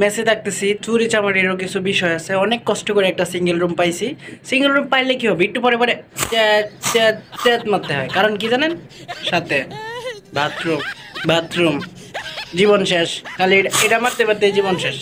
মেসে থাকতেছি চুরি চামারিরও কিছু বিষয় আছে অনেক কষ্ট করে একটা সিঙ্গেল রুম পাইছি সিঙ্গেল রুম পাইলে কি হবে একটু পরে পরে মারতে হয় কারণ কি জানেন সাথে বাথরুম বাথরুম জীবন শেষ খালি এটা মারতে মারতে জীবন শেষ